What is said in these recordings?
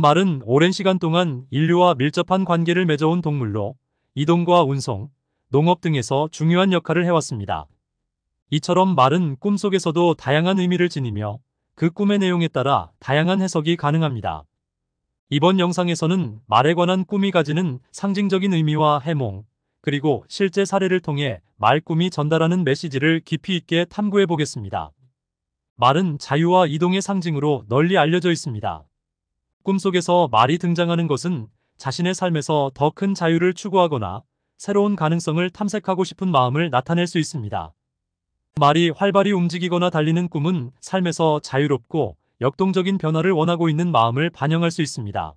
말은 오랜 시간 동안 인류와 밀접한 관계를 맺어온 동물로 이동과 운송, 농업 등에서 중요한 역할을 해왔습니다. 이처럼 말은 꿈속에서도 다양한 의미를 지니며 그 꿈의 내용에 따라 다양한 해석이 가능합니다. 이번 영상에서는 말에 관한 꿈이 가지는 상징적인 의미와 해몽, 그리고 실제 사례를 통해 말 꿈이 전달하는 메시지를 깊이 있게 탐구해 보겠습니다. 말은 자유와 이동의 상징으로 널리 알려져 있습니다. 꿈속에서 말이 등장하는 것은 자신의 삶에서 더 큰 자유를 추구하거나 새로운 가능성을 탐색하고 싶은 마음을 나타낼 수 있습니다. 말이 활발히 움직이거나 달리는 꿈은 삶에서 자유롭고 역동적인 변화를 원하고 있는 마음을 반영할 수 있습니다.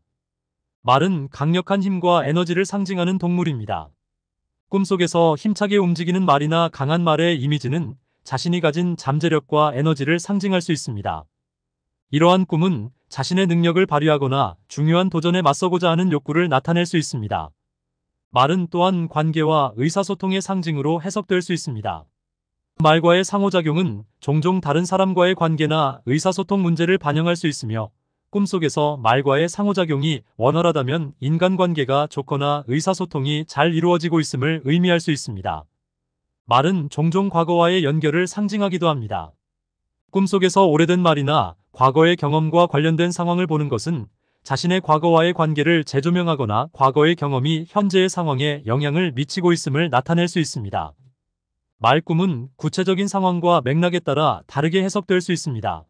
말은 강력한 힘과 에너지를 상징하는 동물입니다. 꿈속에서 힘차게 움직이는 말이나 강한 말의 이미지는 자신이 가진 잠재력과 에너지를 상징할 수 있습니다. 이러한 꿈은 자신의 능력을 발휘하거나 중요한 도전에 맞서고자 하는 욕구를 나타낼 수 있습니다. 말은 또한 관계와 의사소통의 상징으로 해석될 수 있습니다. 말과의 상호작용은 종종 다른 사람과의 관계나 의사소통 문제를 반영할 수 있으며 꿈속에서 말과의 상호작용이 원활하다면 인간관계가 좋거나 의사소통이 잘 이루어지고 있음을 의미할 수 있습니다. 말은 종종 과거와의 연결을 상징하기도 합니다. 꿈속에서 오래된 말이나 과거의 경험과 관련된 상황을 보는 것은 자신의 과거와의 관계를 재조명하거나 과거의 경험이 현재의 상황에 영향을 미치고 있음을 나타낼 수 있습니다. 말꿈은 구체적인 상황과 맥락에 따라 다르게 해석될 수 있습니다.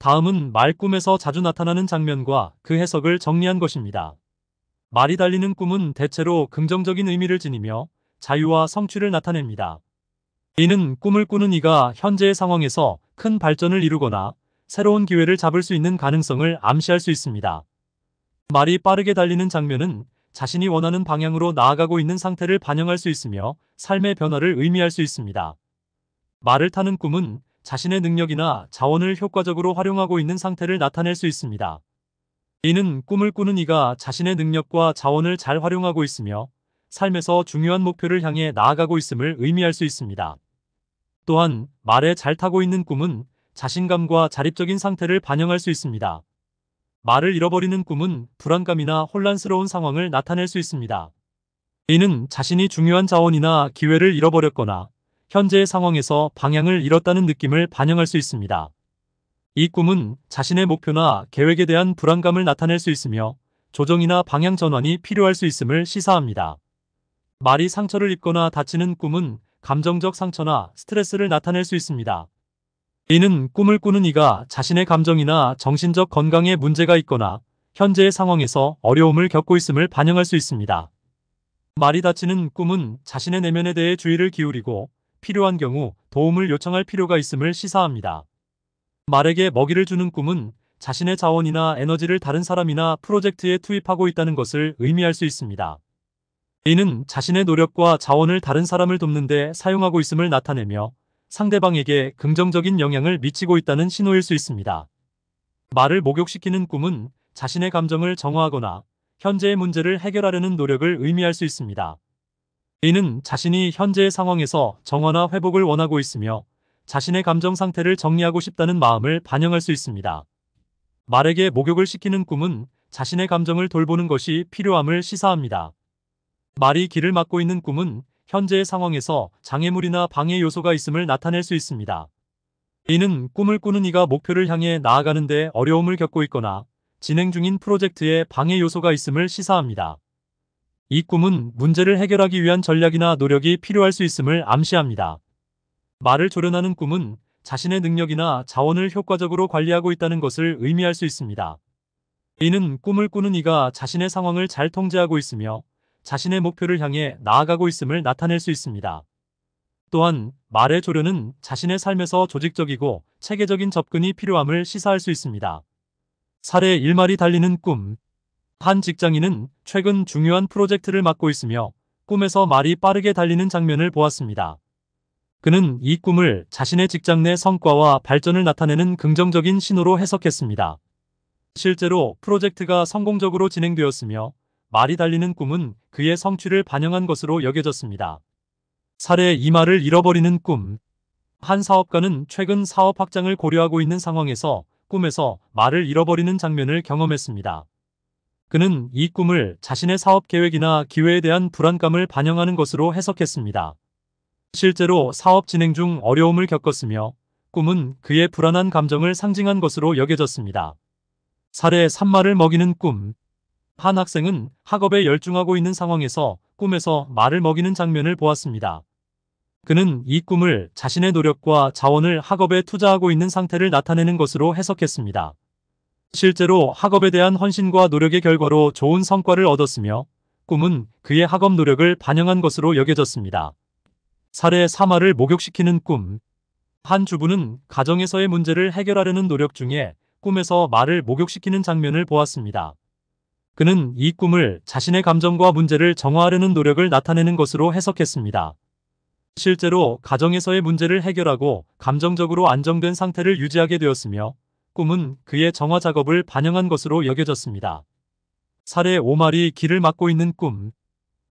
다음은 말꿈에서 자주 나타나는 장면과 그 해석을 정리한 것입니다. 말이 달리는 꿈은 대체로 긍정적인 의미를 지니며 자유와 성취를 나타냅니다. 이는 꿈을 꾸는 이가 현재의 상황에서 큰 발전을 이루거나 새로운 기회를 잡을 수 있는 가능성을 암시할 수 있습니다. 말이 빠르게 달리는 장면은 자신이 원하는 방향으로 나아가고 있는 상태를 반영할 수 있으며 삶의 변화를 의미할 수 있습니다. 말을 타는 꿈은 자신의 능력이나 자원을 효과적으로 활용하고 있는 상태를 나타낼 수 있습니다. 이는 꿈을 꾸는 이가 자신의 능력과 자원을 잘 활용하고 있으며 삶에서 중요한 목표를 향해 나아가고 있음을 의미할 수 있습니다. 또한 말에 잘 타고 있는 꿈은 자신감과 자립적인 상태를 반영할 수 있습니다. 말을 잃어버리는 꿈은 불안감이나 혼란스러운 상황을 나타낼 수 있습니다. 이는 자신이 중요한 자원이나 기회를 잃어버렸거나 현재의 상황에서 방향을 잃었다는 느낌을 반영할 수 있습니다. 이 꿈은 자신의 목표나 계획에 대한 불안감을 나타낼 수 있으며 조정이나 방향 전환이 필요할 수 있음을 시사합니다. 말이 상처를 입거나 다치는 꿈은 감정적 상처나 스트레스를 나타낼 수 있습니다. 이는 꿈을 꾸는 이가 자신의 감정이나 정신적 건강에 문제가 있거나 현재의 상황에서 어려움을 겪고 있음을 반영할 수 있습니다. 말이 다치는 꿈은 자신의 내면에 대해 주의를 기울이고 필요한 경우 도움을 요청할 필요가 있음을 시사합니다. 말에게 먹이를 주는 꿈은 자신의 자원이나 에너지를 다른 사람이나 프로젝트에 투입하고 있다는 것을 의미할 수 있습니다. 이는 자신의 노력과 자원을 다른 사람을 돕는 데 사용하고 있음을 나타내며 상대방에게 긍정적인 영향을 미치고 있다는 신호일 수 있습니다. 말을 목욕시키는 꿈은 자신의 감정을 정화하거나 현재의 문제를 해결하려는 노력을 의미할 수 있습니다. 이는 자신이 현재의 상황에서 정화나 회복을 원하고 있으며 자신의 감정 상태를 정리하고 싶다는 마음을 반영할 수 있습니다. 말에게 목욕을 시키는 꿈은 자신의 감정을 돌보는 것이 필요함을 시사합니다. 말이 길을 막고 있는 꿈은 현재의 상황에서 장애물이나 방해 요소가 있음을 나타낼 수 있습니다. 이는 꿈을 꾸는 이가 목표를 향해 나아가는데 어려움을 겪고 있거나 진행 중인 프로젝트에 방해 요소가 있음을 시사합니다. 이 꿈은 문제를 해결하기 위한 전략이나 노력이 필요할 수 있음을 암시합니다. 말을 조련하는 꿈은 자신의 능력이나 자원을 효과적으로 관리하고 있다는 것을 의미할 수 있습니다. 이는 꿈을 꾸는 이가 자신의 상황을 잘 통제하고 있으며 자신의 목표를 향해 나아가고 있음을 나타낼 수 있습니다. 또한 말의 조류는 자신의 삶에서 조직적이고 체계적인 접근이 필요함을 시사할 수 있습니다. 사례 1마리 달리는 꿈. 한 직장인은 최근 중요한 프로젝트를 맡고 있으며 꿈에서 말이 빠르게 달리는 장면을 보았습니다. 그는 이 꿈을 자신의 직장 내 성과와 발전을 나타내는 긍정적인 신호로 해석했습니다. 실제로 프로젝트가 성공적으로 진행되었으며 말이 달리는 꿈은 그의 성취를 반영한 것으로 여겨졌습니다. 사례 이 말을 잃어버리는 꿈. 한 사업가는 최근 사업 확장을 고려하고 있는 상황에서 꿈에서 말을 잃어버리는 장면을 경험했습니다. 그는 이 꿈을 자신의 사업 계획이나 기회에 대한 불안감을 반영하는 것으로 해석했습니다. 실제로 사업 진행 중 어려움을 겪었으며 꿈은 그의 불안한 감정을 상징한 것으로 여겨졌습니다. 사례 3말을 먹이는 꿈한 학생은 학업에 열중하고 있는 상황에서 꿈에서 말을 먹이는 장면을 보았습니다. 그는 이 꿈을 자신의 노력과 자원을 학업에 투자하고 있는 상태를 나타내는 것으로 해석했습니다. 실제로 학업에 대한 헌신과 노력의 결과로 좋은 성과를 얻었으며 꿈은 그의 학업 노력을 반영한 것으로 여겨졌습니다. 사례 3화를 목욕시키는 꿈 한 주부는 가정에서의 문제를 해결하려는 노력 중에 꿈에서 말을 목욕시키는 장면을 보았습니다. 그는 이 꿈을 자신의 감정과 문제를 정화하려는 노력을 나타내는 것으로 해석했습니다. 실제로 가정에서의 문제를 해결하고 감정적으로 안정된 상태를 유지하게 되었으며 꿈은 그의 정화 작업을 반영한 것으로 여겨졌습니다. 사례 5마리 길을 막고 있는 꿈.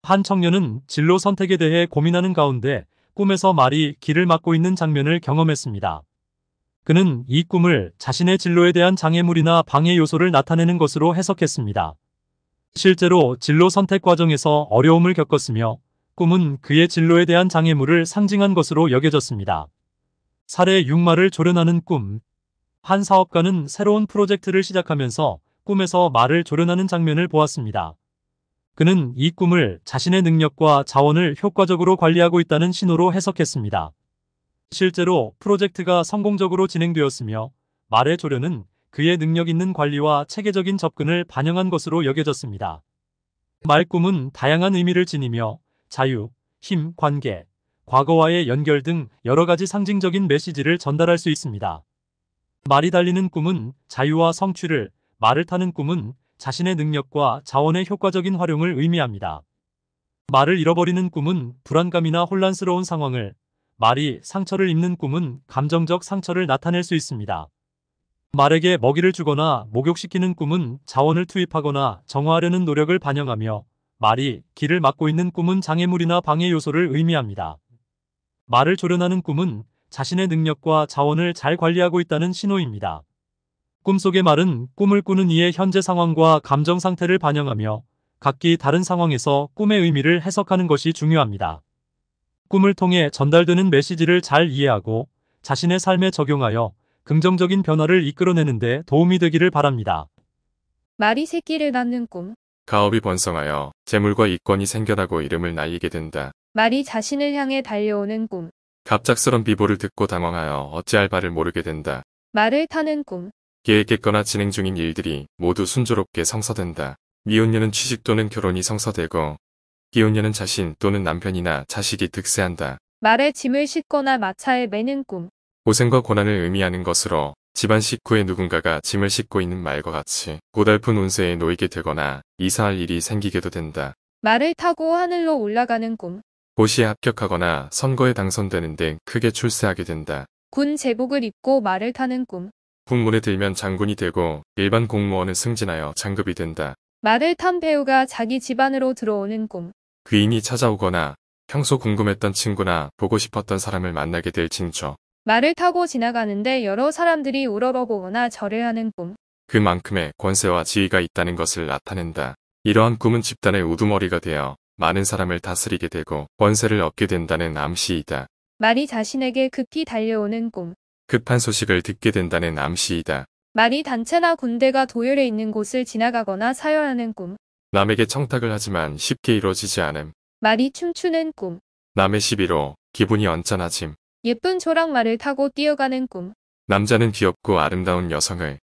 한 청년은 진로 선택에 대해 고민하는 가운데 꿈에서 말이 길을 막고 있는 장면을 경험했습니다. 그는 이 꿈을 자신의 진로에 대한 장애물이나 방해 요소를 나타내는 것으로 해석했습니다. 실제로 진로 선택 과정에서 어려움을 겪었으며 꿈은 그의 진로에 대한 장애물을 상징한 것으로 여겨졌습니다. 사례 6말을 조련하는 꿈 한 사업가는 새로운 프로젝트를 시작하면서 꿈에서 말을 조련하는 장면을 보았습니다. 그는 이 꿈을 자신의 능력과 자원을 효과적으로 관리하고 있다는 신호로 해석했습니다. 실제로 프로젝트가 성공적으로 진행되었으며 말의 조련은 그의 능력 있는 관리와 체계적인 접근을 반영한 것으로 여겨졌습니다. 말꿈은 다양한 의미를 지니며 자유, 힘, 관계, 과거와의 연결 등 여러 가지 상징적인 메시지를 전달할 수 있습니다. 말이 달리는 꿈은 자유와 성취를, 말을 타는 꿈은 자신의 능력과 자원의 효과적인 활용을 의미합니다. 말을 잃어버리는 꿈은 불안감이나 혼란스러운 상황을, 말이 상처를 입는 꿈은 감정적 상처를 나타낼 수 있습니다. 말에게 먹이를 주거나 목욕시키는 꿈은 자원을 투입하거나 정화하려는 노력을 반영하며 말이 길을 막고 있는 꿈은 장애물이나 방해 요소를 의미합니다. 말을 조련하는 꿈은 자신의 능력과 자원을 잘 관리하고 있다는 신호입니다. 꿈속의 말은 꿈을 꾸는 이의 현재 상황과 감정 상태를 반영하며 각기 다른 상황에서 꿈의 의미를 해석하는 것이 중요합니다. 꿈을 통해 전달되는 메시지를 잘 이해하고 자신의 삶에 적용하여 긍정적인 변화를 이끌어내는데 도움이 되기를 바랍니다. 말이 새끼를 낳는 꿈. 가업이 번성하여 재물과 이권이 생겨나고 이름을 날리게 된다. 말이 자신을 향해 달려오는 꿈. 갑작스런 비보를 듣고 당황하여 어찌할 바를 모르게 된다. 말을 타는 꿈. 계획했거나 진행 중인 일들이 모두 순조롭게 성사된다. 미혼녀는 취직 또는 결혼이 성사되고 기혼녀는 자신 또는 남편이나 자식이 득세한다. 말에 짐을 싣거나 마차에 매는 꿈. 고생과 고난을 의미하는 것으로 집안 식구의 누군가가 짐을 싣고 있는 말과 같이 고달픈 운세에 놓이게 되거나 이사할 일이 생기게도 된다. 말을 타고 하늘로 올라가는 꿈. 고시에 합격하거나 선거에 당선되는 등 크게 출세하게 된다. 군 제복을 입고 말을 타는 꿈. 국문에 들면 장군이 되고 일반 공무원은 승진하여 장급이 된다. 말을 탄 배우가 자기 집안으로 들어오는 꿈. 귀인이 찾아오거나 평소 궁금했던 친구나 보고 싶었던 사람을 만나게 될 징조. 말을 타고 지나가는데 여러 사람들이 우러러보거나 절을 하는 꿈. 그만큼의 권세와 지위가 있다는 것을 나타낸다. 이러한 꿈은 집단의 우두머리가 되어 많은 사람을 다스리게 되고 권세를 얻게 된다는 암시이다. 말이 자신에게 급히 달려오는 꿈. 급한 소식을 듣게 된다는 암시이다. 말이 단체나 군대가 도열해 있는 곳을 지나가거나 사열하는 꿈. 남에게 청탁을 하지만 쉽게 이루어지지 않음. 말이 춤추는 꿈. 남의 시비로 기분이 언짢아짐. 예쁜 조랑말을 타고 뛰어가는 꿈. 남자는 귀엽고 아름다운 여성을,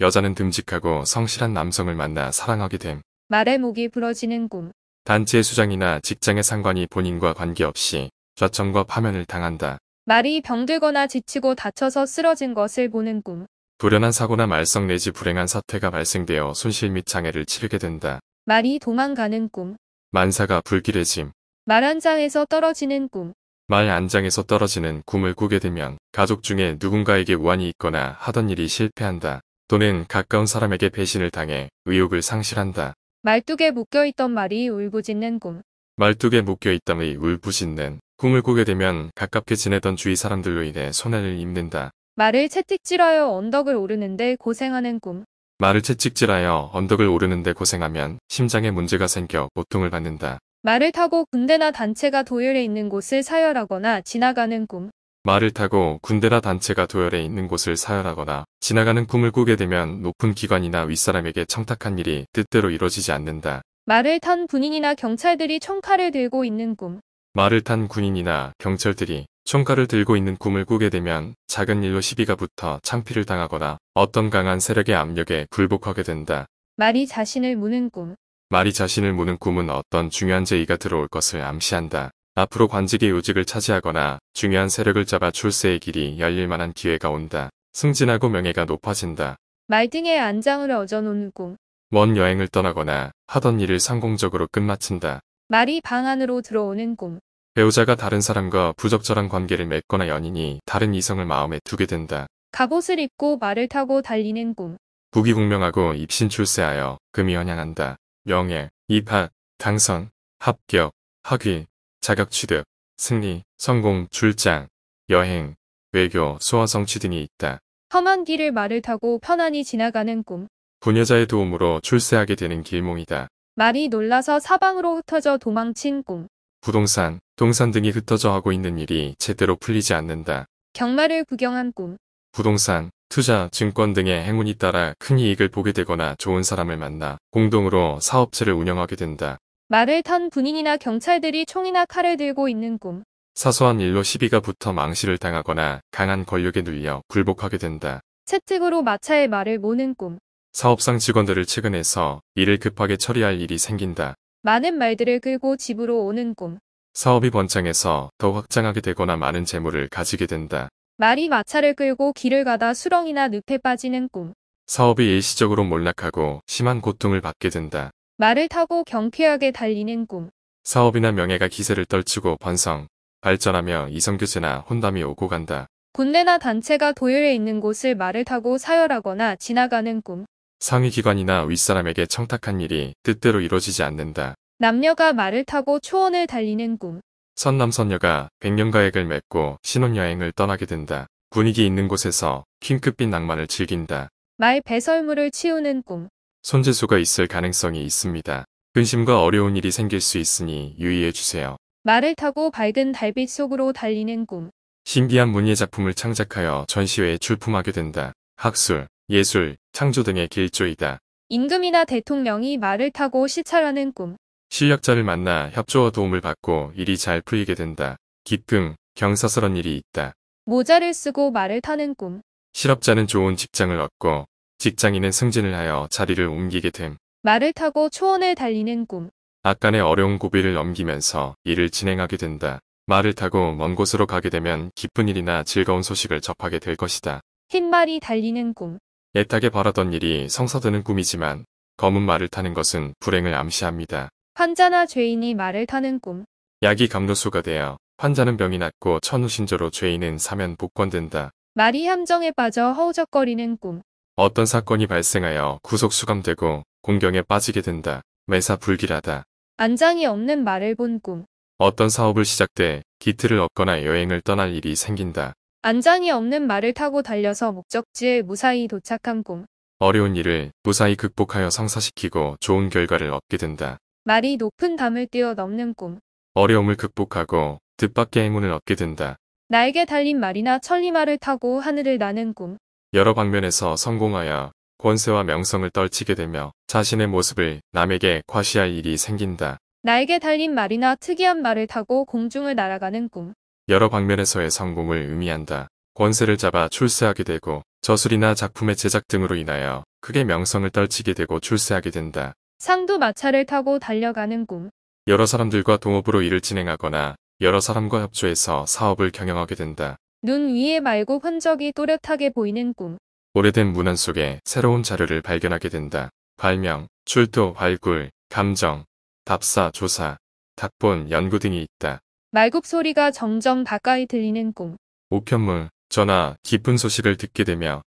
여자는 듬직하고 성실한 남성을 만나 사랑하게 됨. 말의 목이 부러지는 꿈. 단체의 수장이나 직장의 상관이 본인과 관계없이 좌청과 파면을 당한다. 말이 병들거나 지치고 다쳐서 쓰러진 것을 보는 꿈. 불연한 사고나 말썽 내지 불행한 사태가 발생되어 손실 및 장애를 치르게 된다. 말이 도망가는 꿈. 만사가 불길해짐. 말 한 장에서 떨어지는 꿈. 말 안장에서 떨어지는 꿈을 꾸게 되면 가족 중에 누군가에게 우환이 있거나 하던 일이 실패한다. 또는 가까운 사람에게 배신을 당해 의욕을 상실한다. 말뚝에 묶여있던 말이 울부짖는 꿈. 말뚝에 묶여있던의 울부짖는 꿈을 꾸게 되면 가깝게 지내던 주위 사람들로 인해 손해를 입는다. 말을 채찍질하여 언덕을 오르는데 고생하는 꿈. 말을 채찍질하여 언덕을 오르는데 고생하면 심장에 문제가 생겨 고통을 받는다. 말을 타고 군대나 단체가 도열해 있는 곳을 사열하거나 지나가는 꿈. 말을 타고 군대나 단체가 도열해 있는 곳을 사열하거나 지나가는 꿈을 꾸게 되면 높은 기관이나 윗사람에게 청탁한 일이 뜻대로 이뤄지지 않는다. 말을 탄 군인이나 경찰들이 총칼을 들고 있는 꿈. 말을 탄 군인이나 경찰들이 총칼을 들고 있는 꿈을 꾸게 되면 작은 일로 시비가 붙어 창피를 당하거나 어떤 강한 세력의 압력에 굴복하게 된다. 말이 자신을 무는 꿈. 말이 자신을 무는 꿈은 어떤 중요한 제의가 들어올 것을 암시한다. 앞으로 관직의 요직을 차지하거나 중요한 세력을 잡아 출세의 길이 열릴 만한 기회가 온다. 승진하고 명예가 높아진다. 말등에 안장을 얻어놓는 꿈. 먼 여행을 떠나거나 하던 일을 성공적으로 끝마친다. 말이 방 안으로 들어오는 꿈. 배우자가 다른 사람과 부적절한 관계를 맺거나 연인이 다른 이성을 마음에 두게 된다. 갑옷을 입고 말을 타고 달리는 꿈. 부귀공명하고 입신 출세하여 금이 현양한다. 명예, 입학, 당선, 합격, 학위, 자격 취득, 승리, 성공, 출장, 여행, 외교, 소화 성취 등이 있다. 험한 길을 말을 타고 편안히 지나가는 꿈. 부녀자의 도움으로 출세하게 되는 길몽이다. 말이 놀라서 사방으로 흩어져 도망친 꿈. 부동산, 동산 등이 흩어져 하고 있는 일이 제대로 풀리지 않는다. 경마를 구경한 꿈. 부동산, 투자, 증권 등의 행운이 따라 큰 이익을 보게 되거나 좋은 사람을 만나 공동으로 사업체를 운영하게 된다. 말을 탄 군인이나 경찰들이 총이나 칼을 들고 있는 꿈. 사소한 일로 시비가 붙어 망신을 당하거나 강한 권력에 눌려 굴복하게 된다. 채찍으로 마차의 말을 모는 꿈. 사업상 직원들을 측근해서 일을 급하게 처리할 일이 생긴다. 많은 말들을 끌고 집으로 오는 꿈. 사업이 번창해서 더 확장하게 되거나 많은 재물을 가지게 된다. 말이 마차를 끌고 길을 가다 수렁이나 늪에 빠지는 꿈. 사업이 일시적으로 몰락하고 심한 고통을 받게 된다. 말을 타고 경쾌하게 달리는 꿈. 사업이나 명예가 기세를 떨치고 번성, 발전하며 이성교제나 혼담이 오고 간다. 군대나 단체가 도열해 있는 곳을 말을 타고 사열하거나 지나가는 꿈. 상위기관이나 윗사람에게 청탁한 일이 뜻대로 이루어지지 않는다. 남녀가 말을 타고 초원을 달리는 꿈. 선남선녀가 백년가액을 맺고 신혼여행을 떠나게 된다. 분위기 있는 곳에서 킹크빛 낭만을 즐긴다. 말 배설물을 치우는 꿈. 손재수가 있을 가능성이 있습니다. 근심과 어려운 일이 생길 수 있으니 유의해 주세요. 말을 타고 밝은 달빛 속으로 달리는 꿈. 신비한 문예 작품을 창작하여 전시회에 출품하게 된다. 학술, 예술, 창조 등의 길조이다. 임금이나 대통령이 말을 타고 시찰하는 꿈. 실력자를 만나 협조와 도움을 받고 일이 잘 풀리게 된다. 기쁨, 경사스런 일이 있다. 모자를 쓰고 말을 타는 꿈. 실업자는 좋은 직장을 얻고 직장인은 승진을 하여 자리를 옮기게 됨. 말을 타고 초원을 달리는 꿈. 악간의 어려운 고비를 넘기면서 일을 진행하게 된다. 말을 타고 먼 곳으로 가게 되면 기쁜 일이나 즐거운 소식을 접하게 될 것이다. 흰말이 달리는 꿈. 애타게 바라던 일이 성사되는 꿈이지만 검은 말을 타는 것은 불행을 암시합니다. 환자나 죄인이 말을 타는 꿈. 약이 감로수가 되어 환자는 병이 낫고 천우신조로 죄인은 사면 복권된다. 말이 함정에 빠져 허우적거리는 꿈. 어떤 사건이 발생하여 구속 수감되고 공경에 빠지게 된다. 매사 불길하다. 안장이 없는 말을 본 꿈. 어떤 사업을 시작돼 기틀을 얻거나 여행을 떠날 일이 생긴다. 안장이 없는 말을 타고 달려서 목적지에 무사히 도착한 꿈. 어려운 일을 무사히 극복하여 성사시키고 좋은 결과를 얻게 된다. 말이 높은 담을 뛰어넘는 꿈. 어려움을 극복하고 뜻밖의 행운을 얻게 된다. 날개 달린 말이나 천리마를 타고 하늘을 나는 꿈. 여러 방면에서 성공하여 권세와 명성을 떨치게 되며 자신의 모습을 남에게 과시할 일이 생긴다. 날개 달린 말이나 특이한 말을 타고 공중을 날아가는 꿈. 여러 방면에서의 성공을 의미한다. 권세를 잡아 출세하게 되고 저술이나 작품의 제작 등으로 인하여 크게 명성을 떨치게 되고 출세하게 된다. 상도 마차를 타고 달려가는 꿈. 여러 사람들과 동업으로 일을 진행하거나 여러 사람과 협조해서 사업을 경영하게 된다. 눈 위에 말고 흔적이 또렷하게 보이는 꿈. 오래된 문안 속에 새로운 자료를 발견하게 된다. 발명, 출토, 발굴, 감정, 답사, 조사, 답본, 연구 등이 있다. 말굽 소리가 점점 가까이 들리는 꿈. 우편물, 전화, 기쁜 소식을 듣게 되며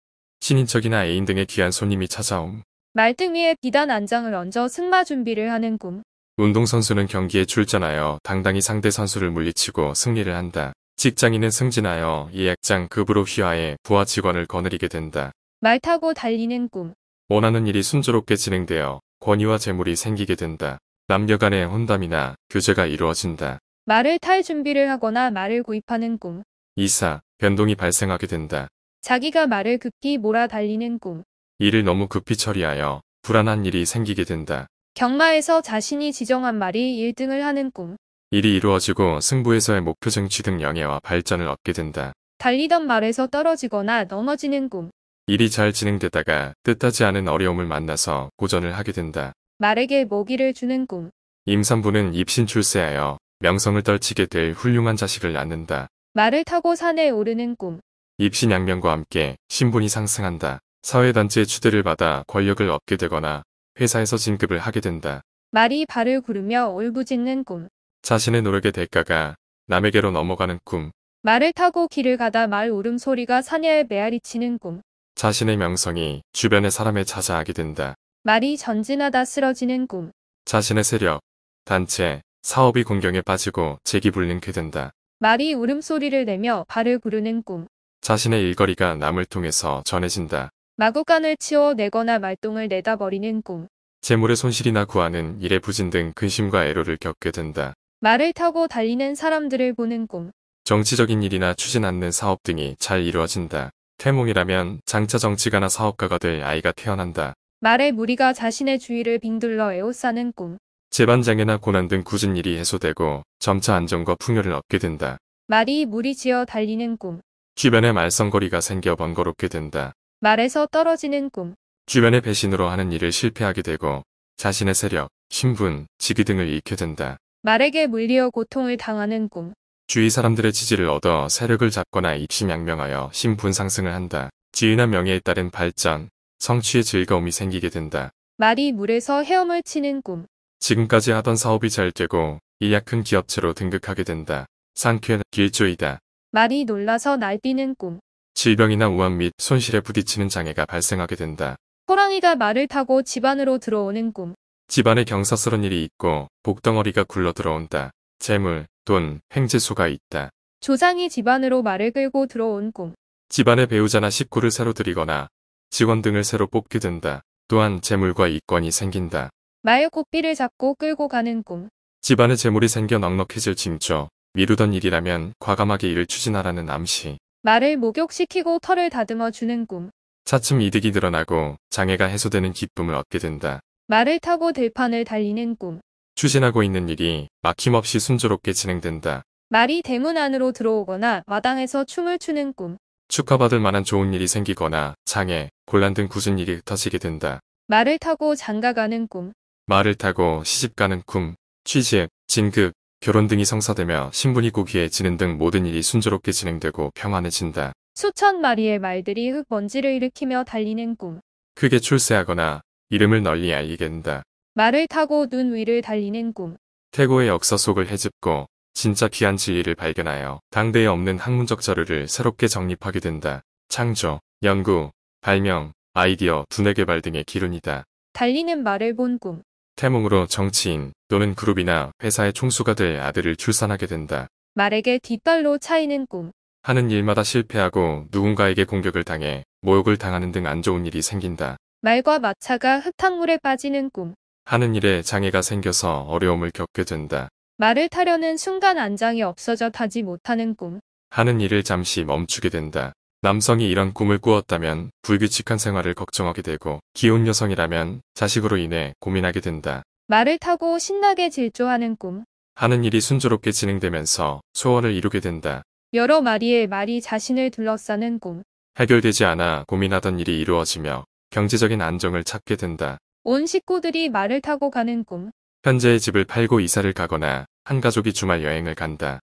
신인척이나 애인 등의 귀한 손님이 찾아옴. 말등 위에 비단 안장을 얹어 승마 준비를 하는 꿈. 운동선수는 경기에 출전하여 당당히 상대 선수를 물리치고 승리를 한다. 직장인은 승진하여 이 액장 급으로 휘하해 부하 직원을 거느리게 된다. 말 타고 달리는 꿈. 원하는 일이 순조롭게 진행되어 권위와 재물이 생기게 된다. 남녀 간의 혼담이나 교제가 이루어진다. 말을 탈 준비를 하거나 말을 구입하는 꿈. 이사, 변동이 발생하게 된다. 자기가 말을 급히 몰아 달리는 꿈. 일을 너무 급히 처리하여 불안한 일이 생기게 된다. 경마에서 자신이 지정한 말이 1등을 하는 꿈. 일이 이루어지고 승부에서의 목표 쟁취 등 영예와 발전을 얻게 된다. 달리던 말에서 떨어지거나 넘어지는 꿈. 일이 잘 진행되다가 뜻하지 않은 어려움을 만나서 고전을 하게 된다. 말에게 모기를 주는 꿈. 임산부는 입신 출세하여 명성을 떨치게 될 훌륭한 자식을 낳는다. 말을 타고 산에 오르는 꿈. 입신 양명과 함께 신분이 상승한다. 사회단체의 추대를 받아 권력을 얻게 되거나 회사에서 진급을 하게 된다. 말이 발을 구르며 울부짖는 꿈. 자신의 노력의 대가가 남에게로 넘어가는 꿈. 말을 타고 길을 가다 말 울음소리가 사냐에 메아리치는 꿈. 자신의 명성이 주변의 사람에 자자하게 된다. 말이 전진하다 쓰러지는 꿈. 자신의 세력, 단체, 사업이 공경에 빠지고 재기불능게 된다. 말이 울음소리를 내며 발을 구르는 꿈. 자신의 일거리가 남을 통해서 전해진다. 마구간을 치워내거나 말똥을 내다버리는 꿈. 재물의 손실이나 구하는 일의 부진 등 근심과 애로를 겪게 된다. 말을 타고 달리는 사람들을 보는 꿈. 정치적인 일이나 추진 않는 사업 등이 잘 이루어진다. 태몽이라면 장차 정치가나 사업가가 될 아이가 태어난다. 말의 무리가 자신의 주위를 빙둘러 에워싸는 꿈. 재반장애나 고난 등 굳은 일이 해소되고 점차 안정과 풍요를 얻게 된다. 말이 무리지어 달리는 꿈. 주변에 말썽거리가 생겨 번거롭게 된다. 말에서 떨어지는 꿈. 주변의 배신으로 하는 일을 실패하게 되고 자신의 세력, 신분, 직위 등을 잃게 된다. 말에게 물리어 고통을 당하는 꿈. 주위 사람들의 지지를 얻어 세력을 잡거나 입심양명하여 신분 상승을 한다. 지위나 명예에 따른 발전, 성취의 즐거움이 생기게 된다. 말이 물에서 헤엄을 치는 꿈. 지금까지 하던 사업이 잘 되고 이약큰 기업체로 등극하게 된다. 상쾌한 길조이다. 말이 놀라서 날뛰는 꿈. 질병이나 우한 및 손실에 부딪히는 장애가 발생하게 된다. 호랑이가 말을 타고 집안으로 들어오는 꿈. 집안에 경사스런 일이 있고 복덩어리가 굴러 들어온다. 재물, 돈, 횡재수가 있다. 조상이 집안으로 말을 끌고 들어온 꿈. 집안의 배우자나 식구를 새로 들이거나 직원 등을 새로 뽑게 된다. 또한 재물과 이권이 생긴다. 말 고삐를 잡고 끌고 가는 꿈. 집안에 재물이 생겨 넉넉해질 징조. 미루던 일이라면 과감하게 일을 추진하라는 암시. 말을 목욕시키고 털을 다듬어 주는 꿈. 차츰 이득이 늘어나고 장애가 해소되는 기쁨을 얻게 된다. 말을 타고 들판을 달리는 꿈. 추진하고 있는 일이 막힘없이 순조롭게 진행된다. 말이 대문 안으로 들어오거나 마당에서 춤을 추는 꿈. 축하받을 만한 좋은 일이 생기거나 장애, 곤란 등 굳은 일이 흩어지게 된다. 말을 타고 장가가는 꿈. 말을 타고 시집가는 꿈, 취직, 진급, 결혼 등이 성사되며 신분이 고귀해지는 등 모든 일이 순조롭게 진행되고 평안해진다. 수천 마리의 말들이 흙먼지를 일으키며 달리는 꿈. 크게 출세하거나 이름을 널리 알리게 된다. 말을 타고 눈 위를 달리는 꿈. 태고의 역사 속을 헤집고 진짜 귀한 진리를 발견하여 당대에 없는 학문적 자료를 새롭게 정립하게 된다. 창조, 연구, 발명, 아이디어, 두뇌 개발 등의 기운이다 달리는 말을 본 꿈. 태몽으로 정치인, 또는 그룹이나 회사의 총수가 될 아들을 출산하게 된다. 말에게 뒷발로 차이는 꿈. 하는 일마다 실패하고 누군가에게 공격을 당해 모욕을 당하는 등 안 좋은 일이 생긴다. 말과 마차가 흙탕물에 빠지는 꿈. 하는 일에 장애가 생겨서 어려움을 겪게 된다. 말을 타려는 순간 안장이 없어져 타지 못하는 꿈. 하는 일을 잠시 멈추게 된다. 남성이 이런 꿈을 꾸었다면 불규칙한 생활을 걱정하게 되고 기혼 여성이라면 자식으로 인해 고민하게 된다. 말을 타고 신나게 질주하는 꿈. 하는 일이 순조롭게 진행되면서 소원을 이루게 된다. 여러 마리의 말이 자신을 둘러싸는 꿈. 해결되지 않아 고민하던 일이 이루어지며 경제적인 안정을 찾게 된다. 온 식구들이 말을 타고 가는 꿈. 현재의 집을 팔고 이사를 가거나 한 가족이 주말 여행을 간다.